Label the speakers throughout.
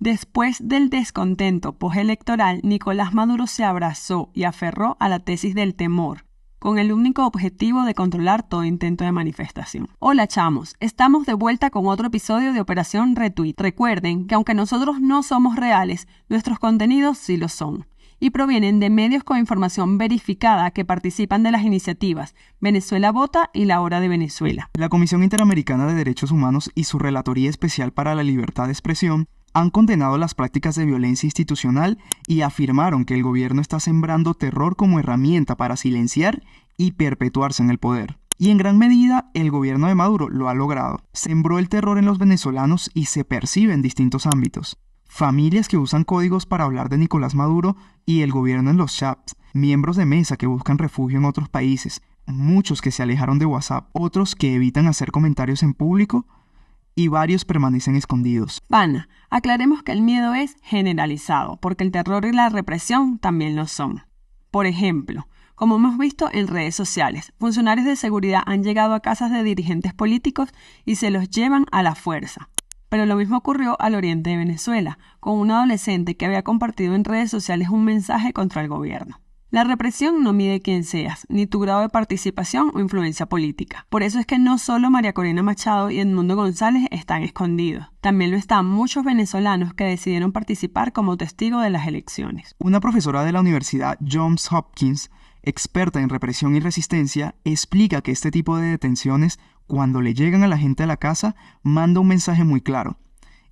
Speaker 1: Después del descontento postelectoral, Nicolás Maduro se abrazó y aferró a la tesis del temor, con el único objetivo de controlar todo intento de manifestación. Hola chamos, estamos de vuelta con otro episodio de Operación Retweet. Recuerden que aunque nosotros no somos reales, nuestros contenidos sí lo son y provienen de medios con información verificada que participan de las iniciativas Venezuela Vota y La Hora de Venezuela.
Speaker 2: La Comisión Interamericana de Derechos Humanos y su Relatoría Especial para la Libertad de Expresión han condenado las prácticas de violencia institucional y afirmaron que el gobierno está sembrando terror como herramienta para silenciar y perpetuarse en el poder. Y en gran medida el gobierno de Maduro lo ha logrado. Sembró el terror en los venezolanos y se percibe en distintos ámbitos. Familias que usan códigos para hablar de Nicolás Maduro y el gobierno en los chats. Miembros de mesa que buscan refugio en otros países. Muchos que se alejaron de WhatsApp. Otros que evitan hacer comentarios en público y varios permanecen escondidos.
Speaker 1: Pana, aclaremos que el miedo es generalizado, porque el terror y la represión también lo son. Por ejemplo, como hemos visto en redes sociales, funcionarios de seguridad han llegado a casas de dirigentes políticos y se los llevan a la fuerza. Pero lo mismo ocurrió al oriente de Venezuela, con un adolescente que había compartido en redes sociales un mensaje contra el gobierno. La represión no mide quién seas, ni tu grado de participación o influencia política. Por eso es que no solo María Corina Machado y Edmundo González están escondidos, también lo están muchos venezolanos que decidieron participar como testigo de las elecciones.
Speaker 2: Una profesora de la Universidad Johns Hopkins, experta en represión y resistencia, explica que este tipo de detenciones, cuando le llegan a la gente a la casa, manda un mensaje muy claro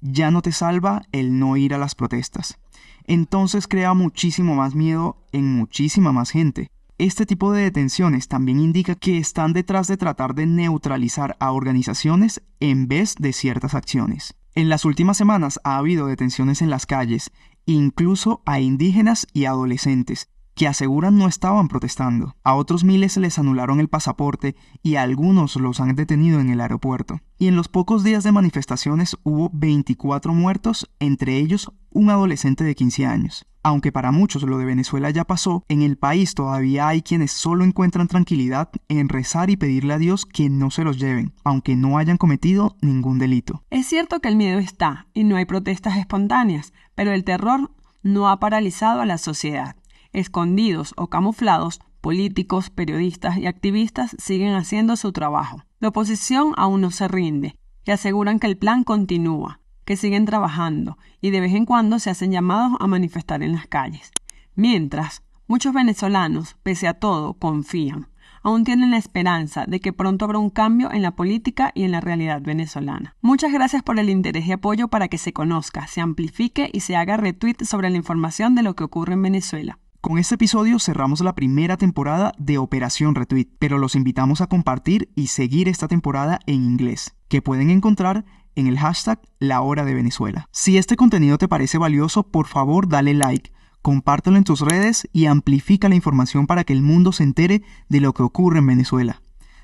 Speaker 2: ya no te salva el no ir a las protestas. Entonces crea muchísimo más miedo en muchísima más gente. Este tipo de detenciones también indica que están detrás de tratar de neutralizar a organizaciones en vez de ciertas acciones. En las últimas semanas ha habido detenciones en las calles, incluso a indígenas y adolescentes, que aseguran no estaban protestando. A otros miles se les anularon el pasaporte y a algunos los han detenido en el aeropuerto. Y en los pocos días de manifestaciones hubo 24 muertos, entre ellos un adolescente de 15 años. Aunque para muchos lo de Venezuela ya pasó, en el país todavía hay quienes solo encuentran tranquilidad en rezar y pedirle a Dios que no se los lleven, aunque no hayan cometido ningún delito.
Speaker 1: Es cierto que el miedo está y no hay protestas espontáneas, pero el terror no ha paralizado a la sociedad escondidos o camuflados, políticos, periodistas y activistas siguen haciendo su trabajo. La oposición aún no se rinde y aseguran que el plan continúa, que siguen trabajando y de vez en cuando se hacen llamados a manifestar en las calles. Mientras, muchos venezolanos, pese a todo, confían. Aún tienen la esperanza de que pronto habrá un cambio en la política y en la realidad venezolana. Muchas gracias por el interés y apoyo para que se conozca, se amplifique y se haga retweet sobre la información de lo que ocurre en Venezuela.
Speaker 2: Con este episodio cerramos la primera temporada de Operación Retweet, pero los invitamos a compartir y seguir esta temporada en inglés, que pueden encontrar en el hashtag La Hora de Venezuela. Si este contenido te parece valioso, por favor dale like, compártelo en tus redes y amplifica la información para que el mundo se entere de lo que ocurre en Venezuela.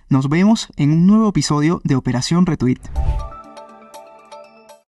Speaker 2: Nos vemos en un nuevo episodio de Operación Retweet.